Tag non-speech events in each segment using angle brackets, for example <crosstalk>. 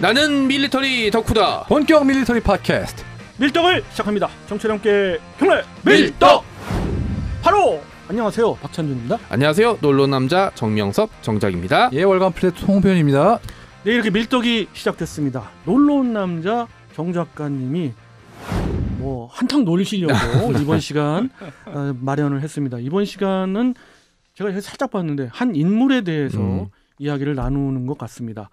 나는 밀리터리 덕후다. 본격 밀리터리 팟캐스트. 밀떡을 시작합니다. 정체령께 경례 밀떡. 바로 안녕하세요 박찬준입니다. 안녕하세요 놀러 남자 정명섭 정작입니다. 예 월간 플랫 홍변입니다. 네 이렇게 밀떡이 시작됐습니다. 놀러 남자 정 작가님이 뭐 한탕 놀리시려고 <laughs> 이번 시간 어, 마련을 했습니다. 이번 시간은 제가 살짝 봤는데 한 인물에 대해서 음. 이야기를 나누는 것 같습니다.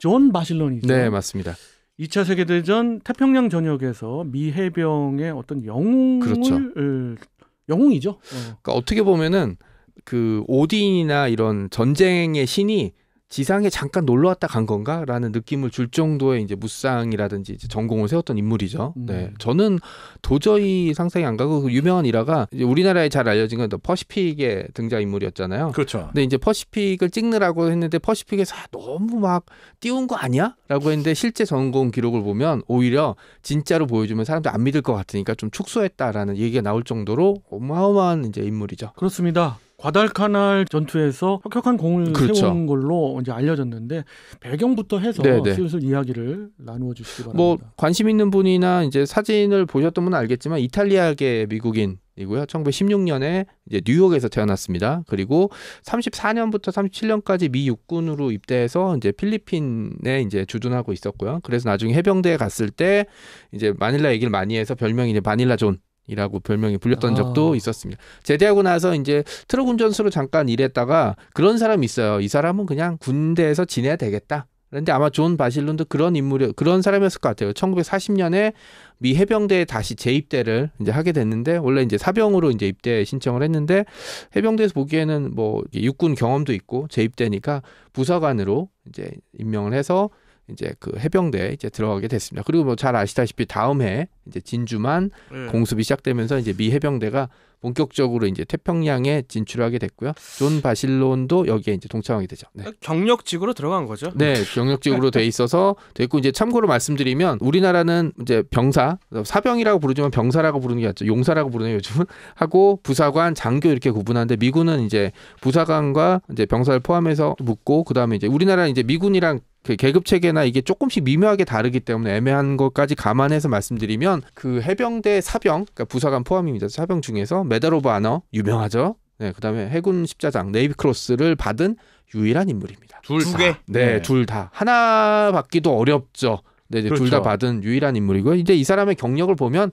존 바실론이죠. 네, 맞습니다. 2차 세계대전 태평양 전역에서 미 해병의 어떤 영웅을 그렇죠. 예, 영웅이죠. 어. 그러니까 어떻게 보면은 그 오딘이나 이런 전쟁의 신이 지상에 잠깐 놀러 왔다 간 건가라는 느낌을 줄 정도의 이제 무쌍이라든지 이제 전공을 세웠던 인물이죠. 음. 네, 저는 도저히 상상이 안 가고 그 유명한 일화가 이제 우리나라에 잘 알려진 건 퍼시픽의 등장 인물이었잖아요. 그렇죠. 근데 이제 퍼시픽을 찍느라고 했는데 퍼시픽에서 아, 너무 막 띄운 거 아니야?라고 했는데 실제 전공 기록을 보면 오히려 진짜로 보여주면 사람들 안 믿을 것 같으니까 좀 축소했다라는 얘기가 나올 정도로 어마어마한 이제 인물이죠. 그렇습니다. 과달카날 전투에서 혁혁한 공을 그렇죠. 세운 걸로 이제 알려졌는데 배경부터 해서 네네. 네. 슬슬 이야기를 나누어 주시기 뭐 바랍니다. 뭐 관심 있는 분이나 이제 사진을 보셨던 분은 알겠지만 이탈리아계 미국인 이고요. 1916년에 이제 뉴욕에서 태어났습니다. 그리고 34년부터 37년까지 미 육군으로 입대해서 이제 필리핀에 이제 주둔하고 있었고요. 그래서 나중에 해병대에 갔을 때 이제 마닐라 얘기를 많이 해서 별명이 이제 마닐라 존 이라고 별명이 불렸던 아. 적도 있었습니다. 제대하고 나서 이제 트럭 운전수로 잠깐 일했다가 그런 사람이 있어요. 이 사람은 그냥 군대에서 지내야 되겠다. 그런데 아마 존 바실론도 그런 인물이 그런 사람이었을 것 같아요. 1940년에 미 해병대에 다시 재입대를 이제 하게 됐는데 원래 이제 사병으로 이제 입대 신청을 했는데 해병대에서 보기에는 뭐 육군 경험도 있고 재입대니까 부사관으로 이제 임명을 해서 이제 그해병대 이제 들어가게 됐습니다. 그리고 뭐 잘 아시다시피 다음 해 이제 진주만 네. 공습이 시작되면서 이제 미 해병대가 본격적으로 이제 태평양에 진출하게 됐고요. 존 바실론도 여기에 이제 동참하게 되죠. 네. 그 경력직으로 들어간 거죠? 네, 경력직으로 돼 있어서 됐고 이제 참고로 말씀드리면 우리나라는 이제 병사, 사병이라고 부르지만 병사라고 부르는 게맞죠 용사라고 부르네요, 요즘은. 하고 부사관, 장교 이렇게 구분하는데 미군은 이제 부사관과 이제 병사를 포함해서 묶고 그다음에 이제 우리나라 이제 미군이랑 그 계급 체계나 이게 조금씩 미묘하게 다르기 때문에 애매한 것까지 감안해서 말씀드리면 그 해병대 사병, 그러니까 부사관 포함입니다. 사병 중에서 메달 오브 아너 유명하죠. 네, 그다음에 해군 십자장 네이비 크로스를 받은 유일한 인물입니다. 둘두 네, 네, 둘 다. 하나 받기도 어렵죠. 네, 그렇죠. 둘 다 받은 유일한 인물이고요. 이제 이 사람의 경력을 보면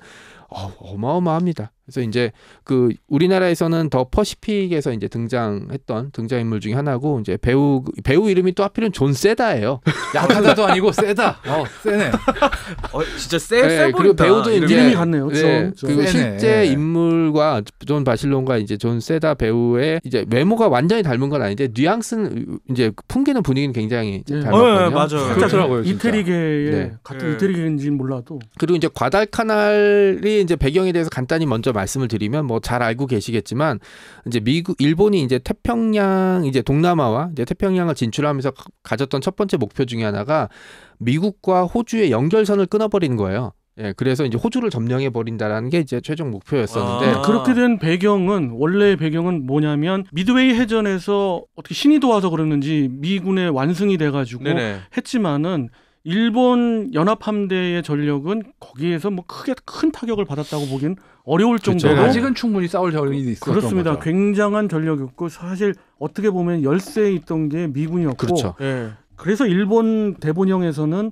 어, 어마어마합니다. 그래서 이제 그 우리나라에서는 더 퍼시픽에서 이제 등장했던 등장인물 중에 하나고 이제 배우 배우 이름이 또 하필은 존 세다예요. 약하다도 <laughs> 아니고 세다. 어, 세네. 어, 진짜 세. 네, 세 그리고 배우도 이제 이름이 같네요. 네, 그리고 세네. 실제 네. 인물과 존 바실론과 이제 존 세다 배우의 이제 외모가 완전히 닮은 건 아닌데 뉘앙스는 이제 풍기는 분위기는 굉장히 네. 닮았거든요. 네, 네 맞아요. 그렇더라고요. 이태리계의 네. 같은 이태리계인지는 몰라도. 그리고 이제 과달카날이 이제 배경에 대해서 간단히 먼저 말씀을 드리면 뭐 잘 알고 계시겠지만 이제 미국 일본이 이제 태평양 이제 동남아와 이제 태평양을 진출하면서 가졌던 첫 번째 목표 중에 하나가 미국과 호주의 연결선을 끊어버리는 거예요. 예, 그래서 이제 호주를 점령해 버린다라는 게 이제 최종 목표였었는데 아~ 그렇게 된 배경은 원래의 배경은 뭐냐면 미드웨이 해전에서 어떻게 신이 도와서 그랬는지 미군의 완승이 돼가지고 네네. 했지만은 일본 연합함대의 전력은 거기에서 뭐 크게 큰 타격을 받았다고 보기엔 어려울 정도로 그렇죠. 아직은 충분히 싸울 저력이 있었던 그렇습니다. 거죠. 굉장한 전력이었고 사실 어떻게 보면 열세에 있던 게 미군이었고 그렇죠. 예. 그래서 일본 대본영에서는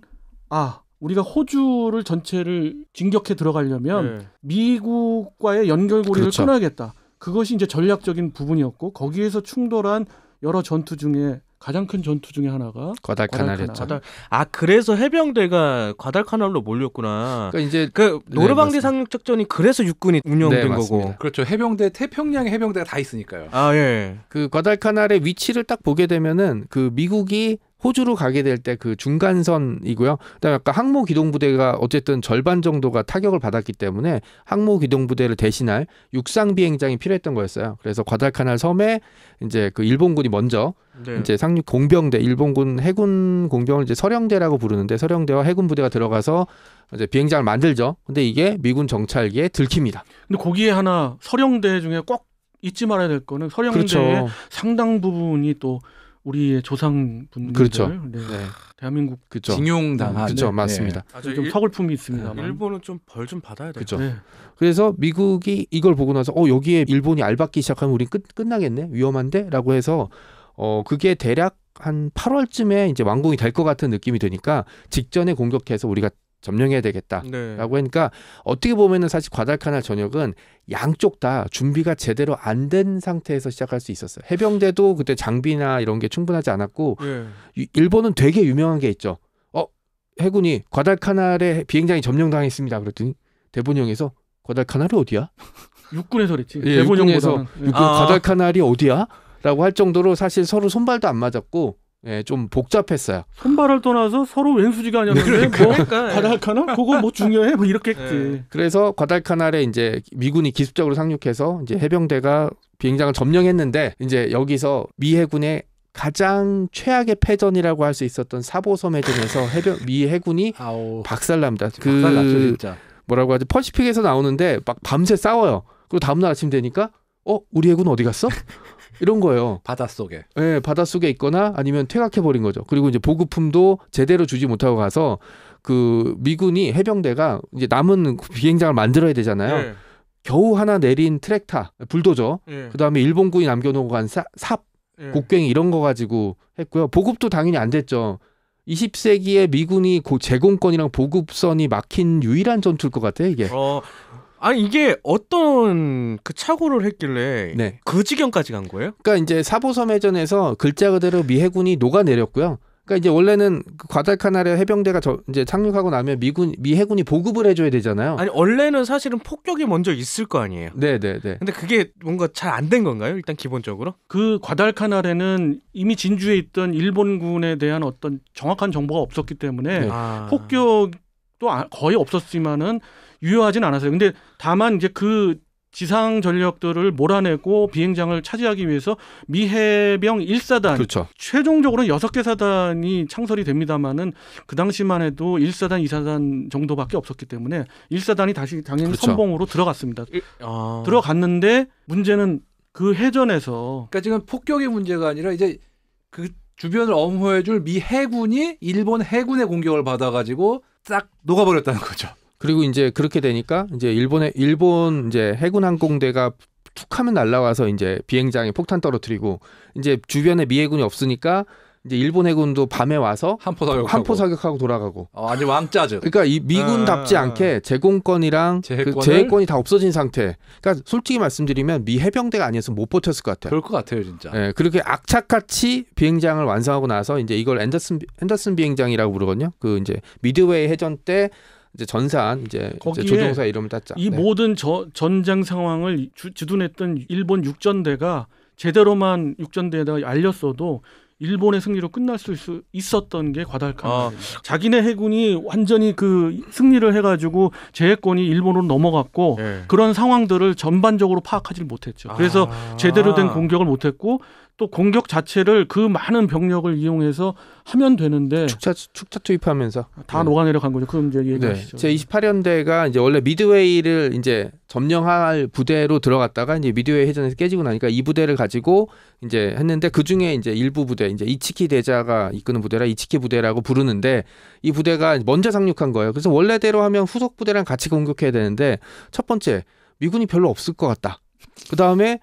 아 우리가 호주를 전체를 진격해 들어가려면 예. 미국과의 연결고리를 그렇죠. 끊어야겠다. 그것이 이제 전략적인 부분이었고 거기에서 충돌한 여러 전투 중에 가장 큰 전투 중의 하나가 과달카날이었죠. 과달카날. 아 그래서 해병대가 과달카날로 몰렸구나. 그러니까 이제 그 네, 노르방디 네, 상륙작전이 그래서 육군이 운영된 네, 거고. 그렇죠. 해병대 태평양 해병대가 다 있으니까요. 아 예. 그 과달카날의 위치를 딱 보게 되면은 그 미국이 호주로 가게 될 때 그 중간선이고요. 그다음에 아까 항모 기동 부대가 어쨌든 절반 정도가 타격을 받았기 때문에 항모 기동 부대를 대신할 육상 비행장이 필요했던 거였어요. 그래서 과달카날 섬에 이제 그 일본군이 먼저 네. 이제 상륙 공병대 일본군 해군 공병을 이제 서령대라고 부르는데 서령대와 해군 부대가 들어가서 이제 비행장을 만들죠. 근데 이게 미군 정찰기에 들킵니다. 근데 거기에 하나 서령대 중에 꼭 잊지 말아야 될 거는 서령대의 그렇죠. 상당 부분이 또 우리의 조상분들 그렇죠. 네. 네. 대한민국 그렇죠. 징용당한 그렇죠. 맞습니다. 아, 좀 서글픔이 있습니다. 네, 일본은 좀 벌 좀 받아야 돼요. 그렇죠. 그래서 미국이 이걸 보고 나서 어 여기에 일본이 알받기 시작하면 우린 끝 끝나겠네 위험한데라고 해서 어 그게 대략 한 8월쯤에 이제 완공이 될 것 같은 느낌이 드니까 직전에 공격해서 우리가 점령해야 되겠다라고 네. 하니까 어떻게 보면은 사실 과달카날 전역은 양쪽 다 준비가 제대로 안 된 상태에서 시작할 수 있었어요. 해병대도 그때 장비나 이런 게 충분하지 않았고 네. 일본은 되게 유명한 게 있죠. 어 해군이 과달카날에 비행장이 점령당했습니다. 그랬더니 대본영에서 과달카날이 어디야? <laughs> 육군에서 그랬지. 예, 대본영에서 육군 아. 과달카날이 어디야? 라고 할 정도로 사실 서로 손발도 안 맞았고 예, 좀 복잡했어요. 선발을 떠나서 서로 왼수지가 아니었는데 네, 그러니까. 뭐 그러니까, 예. 과달카나 그거 뭐 중요해? 뭐 이렇게 했 예. 네. 예. 그래서 과달카날에 이제 미군이 기습적으로 상륙해서 이제 해병대가 비행장을 점령했는데 이제 여기서 미 해군의 가장 최악의 패전이라고 할 수 있었던 사보섬 해전에서 해병 미 해군이 박살납니다. 그박살났 그 뭐라고 하지? 퍼시픽에서 나오는데 막 밤새 싸워요. 그리고 다음 날 아침 되니까 어 우리 해군 어디 갔어? 이런 거예요. 바닷속에. 예, 네, 바닷속에 있거나 아니면 퇴각해 버린 거죠. 그리고 이제 보급품도 제대로 주지 못하고 가서 그 미군이 해병대가 이제 남은 비행장을 만들어야 되잖아요. 네. 겨우 하나 내린 트랙터 불도저, 네. 예. 그 다음에 일본군이 남겨놓고 간 사, 삽, 예. 곡괭이 이런 거 가지고 했고요. 보급도 당연히 안 됐죠. 20세기에 미군이 고 제공권이랑 보급선이 막힌 유일한 전투일 것 같아요, 이게. 어, 아니 이게 어떤 그 착오를 했길래 네. 그 지경까지 간 거예요? 그러니까 이제 사보섬 해전에서 글자 그대로 미해군이 녹아내렸고요. 그러니까 이제 원래는 그 과달카나르 해병대가 저 이제 착륙하고 나면 미군 미 해군이 보급을 해줘야 되잖아요. 아니 원래는 사실은 폭격이 먼저 있을 거 아니에요. 네네네. 네, 네. 근데 그게 뭔가 잘 안 된 건가요? 일단 기본적으로? 그 과달카나르는 이미 진주에 있던 일본군에 대한 어떤 정확한 정보가 없었기 때문에 네. 아... 폭격도 아, 거의 없었지만은 유효하진 않았어요. 근데 다만 이제 그 지상 전력들을 몰아내고 비행장을 차지하기 위해서 미해병 1사단 그렇죠. 최종적으로 여섯 개 사단이 창설이 됩니다마는 그 당시만 해도 1사단, 2사단 정도밖에 없었기 때문에 1사단이 다시 당연히 그렇죠. 선봉으로 들어갔습니다. 일, 아. 들어갔는데 문제는 그 해전에서 그러니까 지금 폭격의 문제가 아니라 이제 그 주변을 엄호해 줄 미 해군이 일본 해군의 공격을 받아 가지고 싹 녹아버렸다는 거죠. 그리고 이제 그렇게 되니까 이제 일본의 일본 이제 해군 항공대가 툭하면 날라와서 이제 비행장에 폭탄 떨어뜨리고 이제 주변에 미해군이 없으니까 이제 일본 해군도 밤에 와서 한포 사격하고, 한포 사격하고 돌아가고 어, 아주 왕짜죠. 그러니까 이 미군답지 아, 않게 제공권이랑 그 제해권이 다 없어진 상태. 그러니까 솔직히 말씀드리면 미 해병대가 아니어서못 버텼을 것 같아요. 그럴 것 같아요, 진짜. 예, 그렇게 악착같이 비행장을 완성하고 나서 이제 이걸 앤더슨 앤더슨 비행장이라고 부르거든요. 그 이제 미드웨이 해전 때 이제 전산 이제, 조종사 이름을 땄자. 이 네. 모든 저, 전쟁 상황을 주, 주둔했던 일본 육전대가 제대로만 육전대에다가 알렸어도 일본의 승리로 끝날 수 있었던 게 과달칸. 아. 자기네 해군이 완전히 그 승리를 해가지고 제해권이 일본으로 넘어갔고 네. 그런 상황들을 전반적으로 파악하지 못했죠. 그래서 아. 제대로 된 공격을 못했고 또 공격 자체를 그 많은 병력을 이용해서 하면 되는데 축차 축차 투입하면서 다 네. 녹아내려 간 거죠. 그럼 이제 네. 얘기하시죠. 네. 제 28연대가 이제 원래 미드웨이를 이제 점령할 부대로 들어갔다가 이제 미드웨이 해전에서 깨지고 나니까 이 부대를 가지고 이제 했는데 그 중에 이제 일부 부대 이제 이치키 대자가 이끄는 부대라 이치키 부대라고 부르는데 이 부대가 먼저 상륙한 거예요. 그래서 원래대로 하면 후속 부대랑 같이 공격해야 되는데 첫 번째 미군이 별로 없을 것 같다. 그 다음에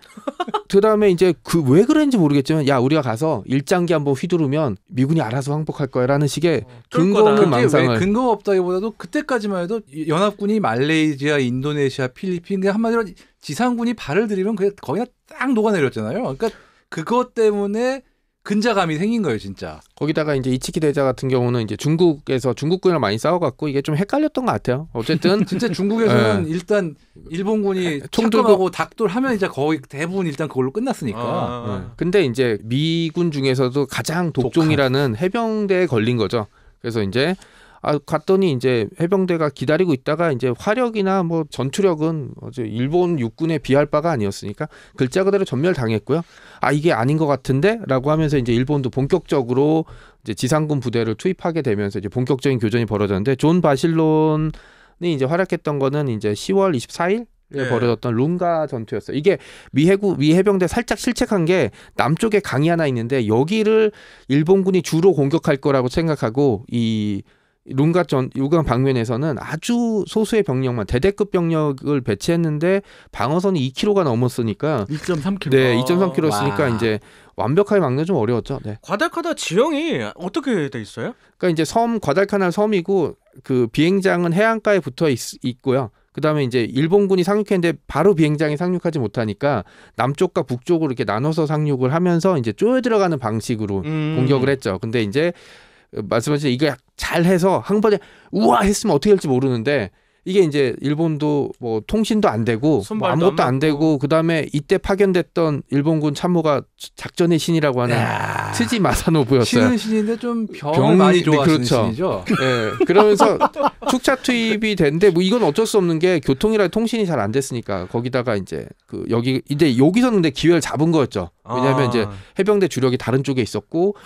그 다음에 이제 그 왜 그랬는지 모르겠지만 야 우리가 가서 일장기 한번 휘두르면 미군이 알아서 항복할 거야라는 식의 어, 근거 없는 망상을 근거 없다기보다도 그때까지만 해도 연합군이 말레이시아, 인도네시아, 필리핀 그냥 한마디로 지상군이 발을 들이면 그게 거의 딱 녹아내렸잖아요. 그러니까 그것 때문에 근자감이 생긴 거예요, 진짜. 거기다가 이제 이치키 대자 같은 경우는 이제 중국에서 중국군이랑 많이 싸워갖고 이게 좀 헷갈렸던 것 같아요. 어쨌든 <laughs> 진짜 중국에서는 네. 일단 일본군이 총 들고 닭돌하면 이제 거의 대부분 일단 그걸로 끝났으니까. 아. 네. 근데 이제 미군 중에서도 가장 독종이라는 독한. 해병대에 걸린 거죠. 그래서 이제 아, 갔더니 이제 해병대가 기다리고 있다가 이제 화력이나 뭐 전투력은 어제 일본 육군의 비할 바가 아니었으니까 글자 그대로 전멸당했고요. 아, 이게 아닌 것 같은데라고 하면서 이제 일본도 본격적으로 이제 지상군 부대를 투입하게 되면서 이제 본격적인 교전이 벌어졌는데 존 바실론이 이제 활약했던 거는 이제 10월 24일 예. 벌어졌던 룽가 전투였어요. 이게 미해구 미해병대 살짝 실책한 게 남쪽에 강이 하나 있는데 여기를 일본군이 주로 공격할 거라고 생각하고 이 룬가 전 요강 방면에서는 아주 소수의 병력만 대대급 병력을 배치했는데 방어선이 2km가 넘었으니까 2.3km 네 2.3km였으니까 와. 이제 완벽하게 막는 좀 어려웠죠. 네. 과달카나 지형이 어떻게 돼 있어요? 그러니까 이제 섬 과달카나 섬이고 그 비행장은 해안가에 붙어 있, 있고요. 그다음에 이제 일본군이 상륙했는데 바로 비행장에 상륙하지 못하니까 남쪽과 북쪽으로 이렇게 나눠서 상륙을 하면서 이제 쪼여 들어가는 방식으로 음. 공격을 했죠. 근데 이제 말씀하신 이거 잘해서 한 번에 우와 했으면 어떻게 할지 모르는데 이게 이제 일본도 뭐 통신도 안 되고 뭐 아무것도 안, 안 되고 그다음에 이때 파견됐던 일본군 참모가 작전의 신이라고 하는 트지 마사노부였어요. 신은 신인데 좀 병을 많이 네, 좋아하는 그렇죠. 신이죠. 예. 네. 그러면서 <laughs> 축차 투입이 됐는데뭐 이건 어쩔 수 없는 게 교통이라 통신이 잘 안 됐으니까 거기다가 이제 그 여기 이제 여기서 근데 기회를 잡은 거였죠. 왜냐하면 아. 이제 해병대 주력이 다른 쪽에 있었고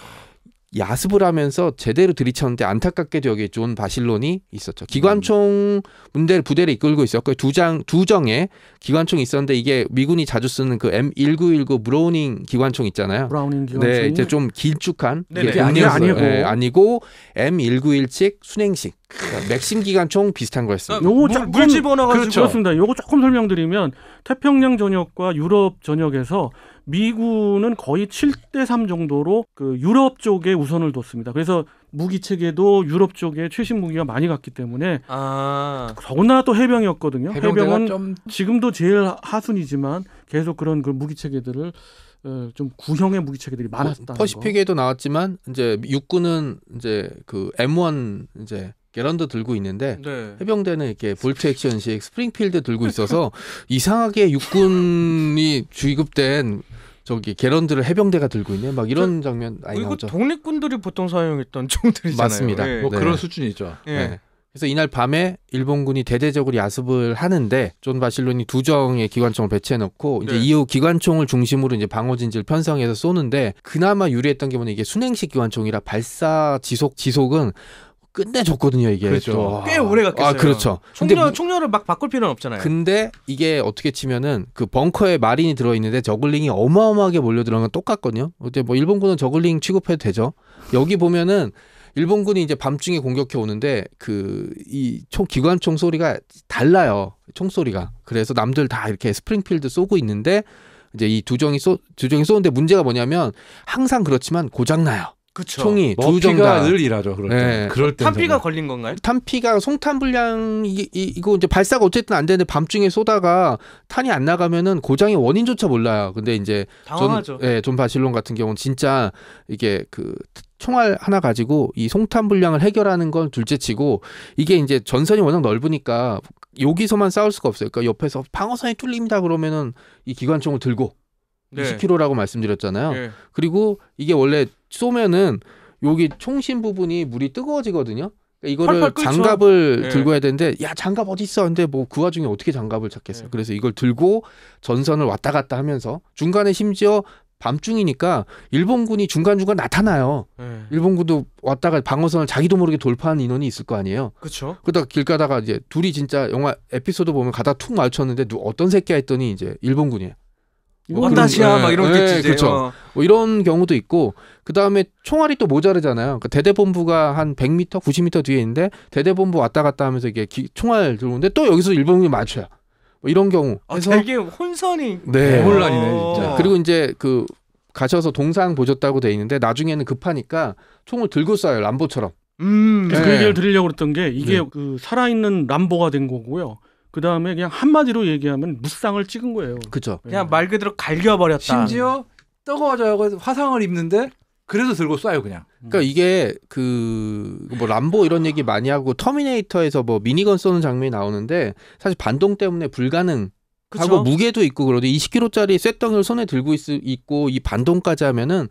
야습을 하면서 제대로 들이쳤는데 안타깝게도 여기에 존 바실론이 있었죠. 기관총 문대 부대를 이끌고 있었고 두장 두 정에 기관총이 있었는데 이게 미군이 자주 쓰는 그 M1919 브라우닝 기관총 있잖아요. 브라우닝 기관총. 네, 이제 좀 길쭉한 이게 네, 네. 아니고 예, 아니고, 네, 아니고 M1917 순행식 그러니까 맥심 기관총 비슷한 거였어요. 요거 물, 물 집어넣어가지고 그렇죠. 그렇습니다. 요거 조금 설명드리면 태평양 전역과 유럽 전역에서 미군은 거의 7대 3 정도로 그 유럽 쪽에 우선을 뒀습니다. 그래서 무기 체계도 유럽 쪽에 최신 무기가 많이 갔기 때문에 아. 더군다나 또 해병이었거든요. 해병은 좀... 지금도 제일 하순이지만 계속 그런 그 무기 체계들을 어, 좀 구형의 무기 체계들이 많았다. 뭐, 퍼시픽에도 나왔지만 이제 육군은 이제 그 M1 이제 게란드 들고 있는데 네. 해병대는 이렇게 볼트 액션식 스프링필드 들고 <laughs> 있어서 이상하게 육군이 주입된 저기 게런드를 해병대가 들고 있네 막 이런 저, 장면 아니 그 나오죠. 독립군들이 보통 사용했던 총들이잖아요. 맞습니다. 예. 뭐 네. 그런 수준이죠. 예. 네. 그래서 이날 밤에 일본군이 대대적으로 야습을 하는데 존 바실론이 두 정의 기관총을 배치해 놓고 이제 네. 이후 기관총을 중심으로 이제 방어진지를 편성해서 쏘는데 그나마 유리했던 게 뭐냐 이게 순행식 기관총이라 발사 지속 지속은 끝내줬거든요 이게 그렇죠. 또. 꽤 오래 아, 갔겠어요. 아 그렇죠. 총력 뭐, 총력을 막 바꿀 필요는 없잖아요. 근데 이게 어떻게 치면은 그 벙커에 마린이 들어 있는데 저글링이 어마어마하게 몰려 들어간 건 똑같거든요. 어때 뭐 일본군은 저글링 취급해도 되죠. 여기 보면은 일본군이 이제 밤중에 공격해 오는데 그 이 총 기관 총 소리가 달라요. 총 소리가. 그래서 남들 다 이렇게 스프링필드 쏘고 있는데 이제 이 두종이쏘 두정이 쏘는데 문제가 뭐냐면 항상 그렇지만 고장 나요. 그쵸. 총이 두 정다 늘 일하죠. 그럴 때. 네. 그럴 때 탄피가 걸린 건가요? 탄피가 송탄 불량이 이거 이제 발사가 어쨌든 안 되는데 밤중에 쏘다가 탄이 안 나가면은 고장의 원인조차 몰라요. 근데 이제 당황하죠. 존, 예, 존 바실론 같은 경우는 진짜 이게 그 총알 하나 가지고 이 송탄 불량을 해결하는 건 둘째치고 이게 이제 전선이 워낙 넓으니까 여기서만 싸울 수가 없어요. 그러니까 옆에서 방어선이 뚫립니다 그러면은 이 기관총을 들고 네. 20kg라고 말씀드렸잖아요. 네. 그리고 이게 원래 쏘면은 여기 총신 부분이 물이 뜨거워지거든요. 그러니까 이거를 장갑을 네. 들고 해야 되는데 야 장갑 어디 있어? 근데 뭐 그 와중에 어떻게 장갑을 찾겠어요. 네. 그래서 이걸 들고 전선을 왔다 갔다 하면서 중간에 심지어 밤중이니까 일본군이 중간중간 나타나요. 네. 일본군도 왔다가 방어선을 자기도 모르게 돌파한 인원이 있을 거 아니에요. 그렇죠. 그러다 길 가다가 이제 둘이 진짜 영화 에피소드 보면 가다 툭 마주쳤는데 누 어떤 새끼야 했더니 이제 일본군이에요. 왔다시야 뭐 어, 막 이런 네, 예, 겠지 그렇죠. 어. 뭐 이런 경우도 있고 그 다음에 총알이 또 모자르잖아요. 그러니까 대대본부가 한 100m, 90m 뒤에 있는데 대대본부 왔다 갔다 하면서 이게 총알 들어오는데 또 여기서 일본군이 맞춰요. 뭐 이런 경우. 아, 그래서 되게 혼선이 네. 혼란이네 어. 진짜. 그리고 이제 그 가셔서 동상 보셨다고 돼 있는데 나중에는 급하니까 총을 들고 쏴요 람보처럼. 음, 그 네. 그 얘기를 드리려고 했던 게 이게 네. 그 살아있는 람보가 된 거고요. 그 다음에 그냥 한마디로 얘기하면 무쌍을 찍은 거예요. 그죠. 예. 그냥 말 그대로 갈겨버렸다. 심지어 뜨거워져요. 화상을 입는데 그래서 들고 쏴요 그냥. 음. 그러니까 이게 그뭐 그 람보 이런 얘기 많이 하고 터미네이터에서 뭐 미니건 쏘는 장면이 나오는데 사실 반동 때문에 불가능. 하고 무게도 있고 그러는데 20kg짜리 쇳덩이를 손에 들고 있, 있고 이 반동까지 하면은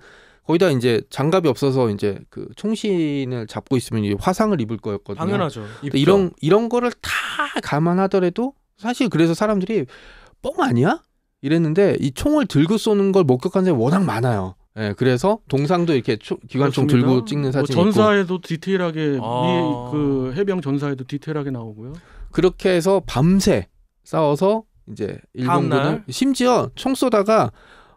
거기다 이제 장갑이 없어서 이제 그 총신을 잡고 있으면 이제 화상을 입을 거였거든요. 당연하죠. 그러니까 이런 이런 거를 다 감안하더라도 사실 그래서 사람들이 뻥 아니야? 이랬는데 이 총을 들고 쏘는 걸 목격한 사람이 워낙 많아요. 예, 네, 그래서 동상도 이렇게 총, 기관총 그렇습니다. 들고 찍는 사진 뭐 전사에도 있고. 디테일하게 아. 그 해병 전사에도 디테일하게 나오고요. 그렇게 해서 밤새 싸워서 이제 일본군을 심지어 총 쏘다가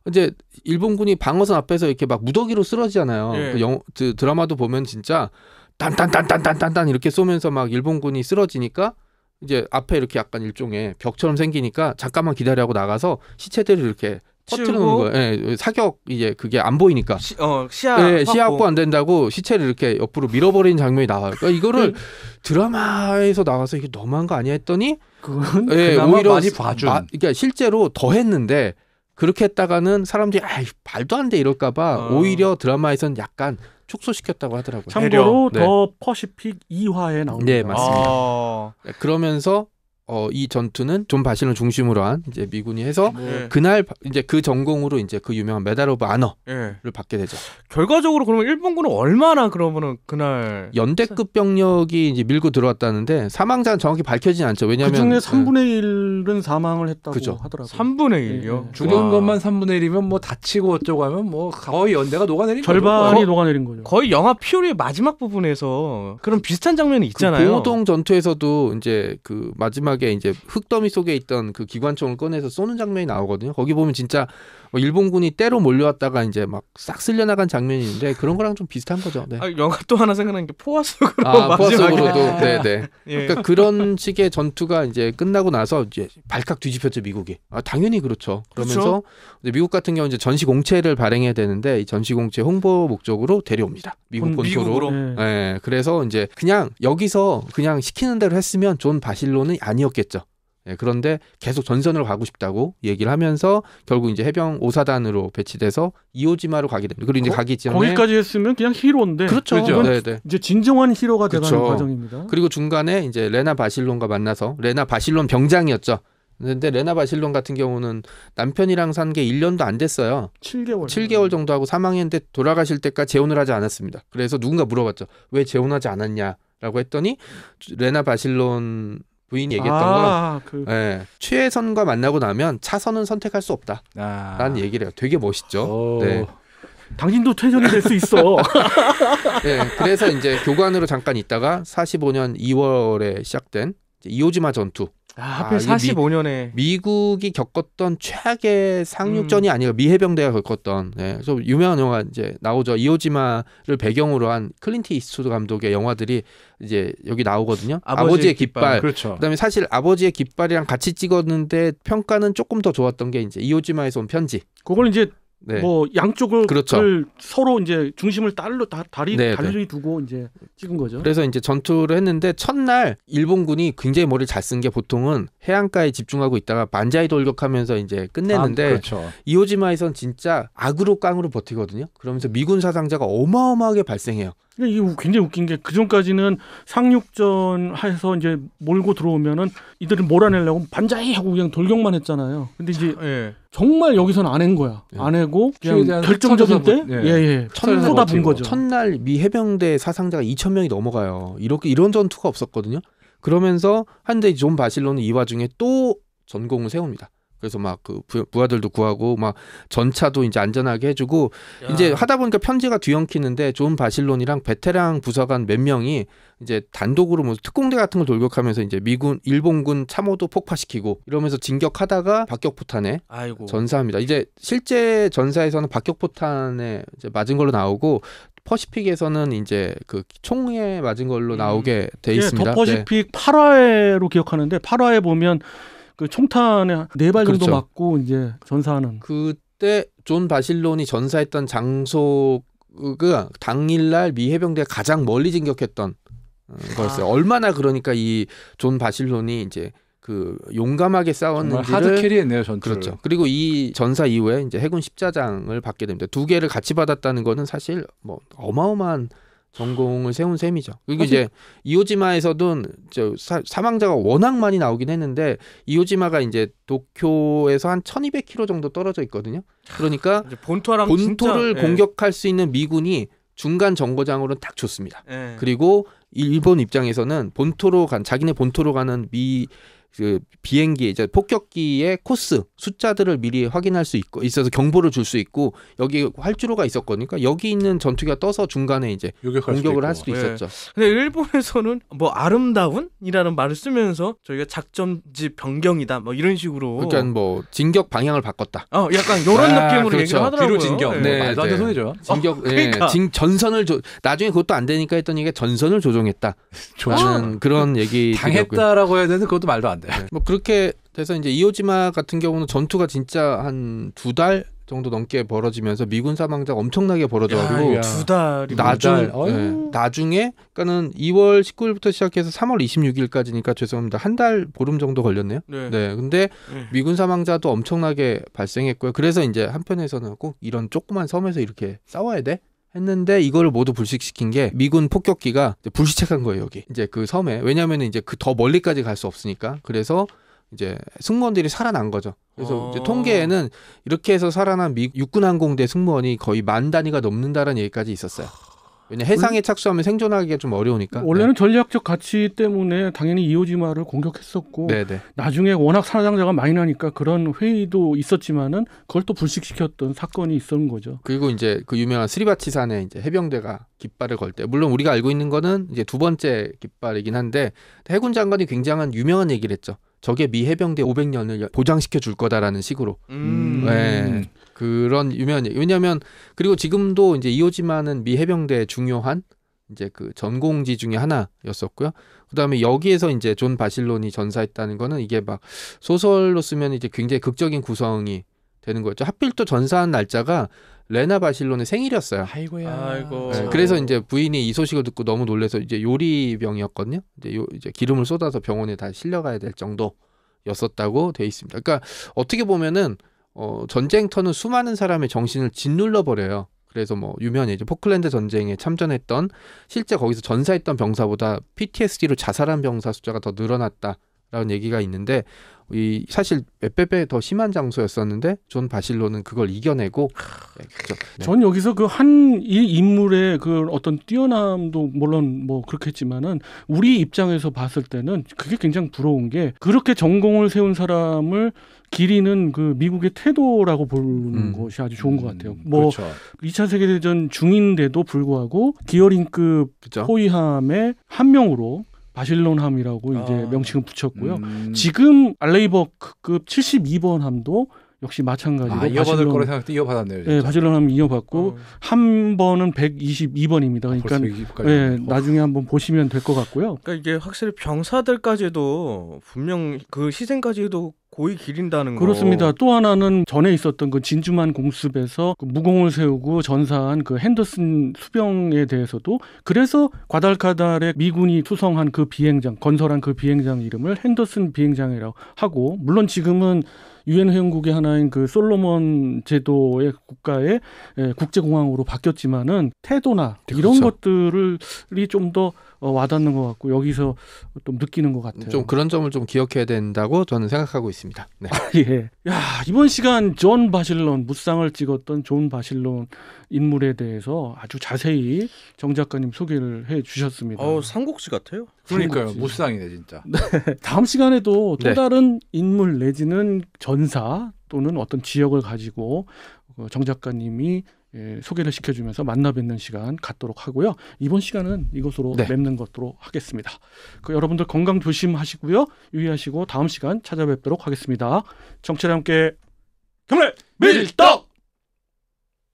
이제 일본군이 방어선 앞에서 이렇게 막 무더기로 쓰러지잖아요. 예. 그 영, 그 드라마도 보면 진짜 딴딴딴딴딴딴 이렇게 쏘면서 막 일본군이 쓰러지니까 이제 앞에 이렇게 약간 일종의 벽처럼 생기니까 잠깐만 기다리라고 나가서 시체들을 이렇게 퍼트리는 거예요. 예, 그 사격 이제 그게 안 보이니까 시, 어, 시야 예, 시야 확보 안 된다고 시체를 이렇게 옆으로 밀어버리는 장면이 나와요. 그러니까 이거를 네. 드라마에서 나와서 이게 너무한 거 아니야 했더니 그건 예, 오히려 많이 봐준. 마, 그러니까 실제로 더 했는데 그렇게 했다가는 사람들이 아 말도 안 돼 이럴까봐 어. 오히려 드라마에선 약간 축소시켰다고 하더라고요. 참고로 네. 더 퍼시픽 2화에 나옵니다. 네 맞습니다. 아. 네, 그러면서 어, 이 전투는 존바신을 중심으로 한 이제 미군이 해서 네. 그날 이제 그 전공으로 이제 그 유명한 메달 오브 아너를 네. 받게 되죠. 결과적으로 그러면 일본군은 얼마나 그러면은 그날 연대급 병력이 이제 밀고 들어왔다는데 사망자는 정확히 밝혀지진 않죠. 왜냐하면 그중에 3분의 예. 1은 사망을 했다고 그죠. 하더라고요. 3분의 1요. 네. 죽은 것만 3분의 1이면 뭐 다치고 어쩌고 하면 뭐 거의 연대가 녹아내린 절반이 거죠. 녹아내린 거죠. 거의 영화 피오리의 마지막 부분에서 그런 비슷한 장면이 그 있잖아요. 그 보호동 전투에서도 이제 그 마지막 마지막에 이제 흙더미 속에 있던 그 기관총을 꺼내서 쏘는 장면이 나오거든요. 거기 보면 진짜 뭐 일본군이 때로 몰려왔다가 이제 막 싹 쓸려나간 장면인데 그런 거랑 좀 비슷한 거죠. 네. 아, 영화 또 하나 생각나게 포화 속으로 아, 포화 속으로도 네, 네. <laughs> 예. 그러니까 그런 식의 전투가 이제 끝나고 나서 이제 발칵 뒤집혔죠, 미국이. 아, 당연히 그렇죠. 그러면서 그렇죠? 미국 같은 경우 이제 전시 공채를 발행해야 되는데 이 전시 공채 홍보 목적으로 데려옵니다. 미국 본토로. 예. 네. 네. 그래서 이제 그냥 여기서 그냥 시키는 대로 했으면 존 바실로는 아니었 아니었겠죠. 예, 그런데 계속 전선으로 가고 싶다고 얘기를 하면서 결국 이제 해병 5사단으로 배치돼서 이오지마로 가게 됩니다. 그리고 이제 거, 가기 전에 거기까지 했으면 그냥 히로인데 그렇죠. 그렇죠. 이제 진정한 히로가 그렇죠. 되는 과정입니다. 그리고 중간에 이제 레나 바실론과 만나서 레나 바실론 병장이었죠. 근데 레나 바실론 같은 경우는 남편이랑 산 게 1년도 안 됐어요. 7개월. 7개월 정도 하고 사망했는데 돌아가실 때까지 재혼을 하지 않았습니다. 그래서 누군가 물어봤죠. 왜 재혼하지 않았냐라고 했더니 레나 바실론 부인 이 얘기했던 아, 거. 그... 예, 최혜선과 만나고 나면 차선은 선택할 수 없다. 아... 라는 얘기를 해요. 되게 멋있죠. 어. 네. 당신도 최선이 될 수 있어. <laughs> 네, 그래서 이제 교관으로 잠깐 있다가 45년 2월에 시작된 이오지마 전투. 아, 아 하필 아, 45년에 미, 국이 겪었던 최악의 상륙전이 음. 아니라 미 해병대가 겪었던 예, 좀 유명한 영화 이제 나오죠 이오지마를 배경으로 한클린티이스트 감독의 영화들이 이제 여기 나오거든요 아버지의, 아버지의 깃발, 깃발. 그렇죠. 그다음에 사실 아버지의 깃발이랑 같이 찍었는데 평가는 조금 더 좋았던 게 이제 이오지마에서 온 편지 그걸 이제 네. 뭐 양쪽을 그렇죠. 그 서로 이제 중심을 달로 다, 다리 네, 달리 네. 두고 이제 찍은 거죠. 그래서 이제 전투를 했는데 첫날 일본군이 굉장히 머리를 잘 쓴 게 보통은 해안가에 집중하고 있다가 반자이 돌격하면서 이제 끝냈는데 아, 그렇죠. 이오지마에선 진짜 악으로 깡으로 버티거든요. 그러면서 미군 사상자가 어마어마하게 발생해요. 그러니까 이게 굉장히 웃긴 게 그전까지는 상륙전 해서 이제 몰고 들어오면은 이들을 몰아내려고 반자이 하고 그냥 돌격만 했잖아요. 근데 이제 참, 예. 정말 여기서는 안 한 거야. 예. 안 하고 그냥 결정적인 때 예, 예. 예. 첫날 쏟본 거죠. 첫날 미 해병대 사상자가 2천 명이 넘어가요. 이렇게 이런 전투가 없었거든요. 그러면서 한데 존 바실로는 이 와중에 또 전공을 세웁니다. 그래서 막 그 부하들도 구하고 막 전차도 이제 안전하게 해주고 야. 이제 하다 보니까 편지가 뒤엉키는데 존 바실론이랑 베테랑 부사관 몇 명이 이제 단독으로 뭐 특공대 같은 걸 돌격하면서 이제 미군 일본군 참호도 폭파시키고 이러면서 진격하다가 박격포탄에 아이고. 전사합니다. 이제 실제 전사에서는 박격포탄에 이제 맞은 걸로 나오고 퍼시픽에서는 이제 그 총에 맞은 걸로 나오게 돼 있습니다. 음. 예, 더 퍼시픽 네. 8화로 기억하는데 8화에 보면 그 총탄에 네 발 정도 그렇죠. 맞고 이제 전사하는. 그때 존 바실론이 전사했던 장소가 당일날 미 해병대 가장 멀리 진격했던 어, 거였어요. 아. 얼마나 그러니까 이 존 바실론이 이제 그 용감하게 싸웠는지 하드캐리했네요 전투 그렇죠. 그리고 이 전사 이후에 이제 해군 십자장을 받게 됩니다. 두 개를 같이 받았다는 거는 사실 뭐 어마어마한 전공을 세운 셈이죠. 그리고 이제 이오지마에서도 저 사, 사망자가 워낙 많이 나오긴 했는데 이오지마가 이제 도쿄에서 한 1200km 정도 떨어져 있거든요. 그러니까 본토랑 본토를 진짜... 예. 공격할 수 있는 미군이 중간 정거장으로는 딱 좋습니다. 에. 예. 그리고 일본 입장에서는 본토로 간 자기네 본토로 가는 미그 비행기 이제 폭격기의 코스 숫자들을 미리 확인할 수 있고 있어서 경보를 줄 수 있고 여기 활주로가 있었거니까 여기 있는 전투기가 떠서 중간에 이제 공격을 할 수도 예. 있었죠. 네. 근데 일본에서는 뭐 아름다운이라는 말을 쓰면서 저희가 작전지 변경이다 뭐 이런 식으로 그러니까 뭐 진격 방향을 바꿨다. 어 약간 이런 아, 느낌으로 그렇죠. 얘기를 하더라고요. 뒤로 진격. 예. 네, 네, 말도 안 되는 네. 소리죠. 진격. 어, 예, 그러니까. 네, 진, 전선을 조, 나중에 그것도 안 되니까 했더니 이게 전선을 조정했다. 조정 <laughs> 그런 얘기 당했다라고 해야 되는 그것도 말도 안안 네. 돼. 네. 뭐 그렇게 돼서 이제 이오지마 같은 경우는 전투가 진짜 한 두 달 정도 넘게 벌어지면서 미군 사망자가 엄청나게 벌어져가지고 두 달이 나중 네, 나중에 그러니까는 2월 19일부터 시작해서 3월 26일까지니까 죄송합니다 한 달 보름 정도 걸렸네요. 네. 네 근데 네. 미군 사망자도 엄청나게 발생했고요. 그래서 이제 한편에서는 꼭 이런 조그만 섬에서 이렇게 싸워야 돼? 했는데 이거를 모두 불식시킨 게 미군 폭격기가 이제 불시착한 거예요 여기 이제 그 섬에 왜냐하면 이제 그 더 멀리까지 갈 수 없으니까 그래서 이제 승무원들이 살아난 거죠. 그래서 어... 통계에는 이렇게 해서 살아난 미, 육군 항공대 승무원이 거의 만 단위가 넘는다라는 얘기까지 있었어요. 왜냐 해상에 착수하면 생존하기가 좀 어려우니까. 원래는 네. 전략적 가치 때문에 당연히 이오지마를 공격했었고 네네. 네. 나중에 워낙 사상자가 많이 나니까 그런 회의도 있었지만은 그걸 또 불식시켰던 사건이 있었는 거죠. 그리고 이제 그 유명한 스리바치산에 이제 해병대가 깃발을 걸 때 물론 우리가 알고 있는 거는 이제 두 번째 깃발이긴 한데 해군 장관이 굉장한 유명한 얘기를 했죠. 저게 미 해병대 500년을 보장시켜 줄 거다라는 식으로. 음. 네. 그런 유명한 얘기. 왜냐하면 그리고 지금도 이제 이오지마는 미 해병대 중요한 이제 그 전공지 중에 하나였었고요. 그다음에 여기에서 이제 존 바실론이 전사했다는 거는 이게 막 소설로 쓰면 이제 굉장히 극적인 구성이 되는 거죠 하필 또 전사한 날짜가 레나 바실론의 생일이었어요. 아이고야. 아이고. 네, 그래서 이제 부인이 이 소식을 듣고 너무 놀래서 이제 요리병이었거든요. 이제 요 이제 기름을 쏟아서 병원에 다 실려가야 될 정도였었다고 돼 있습니다. 그러니까 어떻게 보면은 어, 전쟁터는 수많은 사람의 정신을 짓눌러 버려요. 그래서 뭐 유명해 이제 포클랜드 전쟁에 참전했던 실제 거기서 전사했던 병사보다 PTSD로 자살한 병사 숫자가 더 늘어났다. 라는 얘기가 있는데 이 사실 몇백 배더 심한 장소였었는데 존 바실로는 그걸 이겨내고 아, 네, 그렇죠. 네. 전 여기서 그한이 인물의 그 어떤 뛰어남도 물론 뭐 그렇겠지만은 우리 입장에서 봤을 때는 그게 굉장히 부러운 게 그렇게 전공을 세운 사람을 기리는그 미국의 태도라고 보는 음. 것이 아주 좋은 것 음. 같아요. 뭐 그렇죠. 2차 세계대전 중인데도 불구하고 기어링급 그렇죠. 호위함의 한 명으로 바실론함이라고 아. 이제 명칭을 붙였고요. 음. 지금 알레이버크급 72번 함도 역시 마찬가지로 아, 이어받을 거라 생각도 이어받았네요. 예, 네, 바실론함 이어받고 어. 한 번은 122번입니다. 아, 그러니까 아, 예, 나중에 한번 보시면 될 것 같고요. 그러니까 이게 확실히 병사들까지도 분명 그 희생까지도 고이 기린다는 거. 그렇습니다. 또 하나는 전에 있었던 그 진주만 공습에서 그 무공을 세우고 전사한 그 핸더슨 수병에 대해서도 그래서 과달카달의 미군이 투성한 그 비행장, 건설한 그 비행장 이름을 핸더슨 비행장이라고 하고 물론 지금은 유엔 회원국의 하나인 그 솔로몬 제도의 국가의 예, 국제공항으로 바뀌었지만은 태도나 네, 이런 그렇죠. 것들이 좀더 어, 와닿는 것 같고 여기서 좀 느끼는 것 같아요. 좀 그런 점을 좀 기억해야 된다고 저는 생각하고 있습니다. 있습니다. 네. <laughs> 예. 야 이번 시간 존 바실론 무쌍을 찍었던 존 바실론 인물에 대해서 아주 자세히 정 작가님 소개를 해 주셨습니다. 어 삼국지 같아요. 그러니까요 삼국지. 무쌍이네 진짜. <laughs> 네. 다음 시간에도 또 네. 다른 인물 내지는 전사 또는 어떤 지역을 가지고 정 작가님이 예, 소개를 시켜주면서 만나 뵙는 시간 갖도록 하고요. 이번 시간은 이것으로 네. 맺는 것으로 하겠습니다. 그 여러분들 건강 조심하시고요. 유의하시고 다음 시간 찾아뵙도록 하겠습니다. 정치와 함께 경례 밀떡!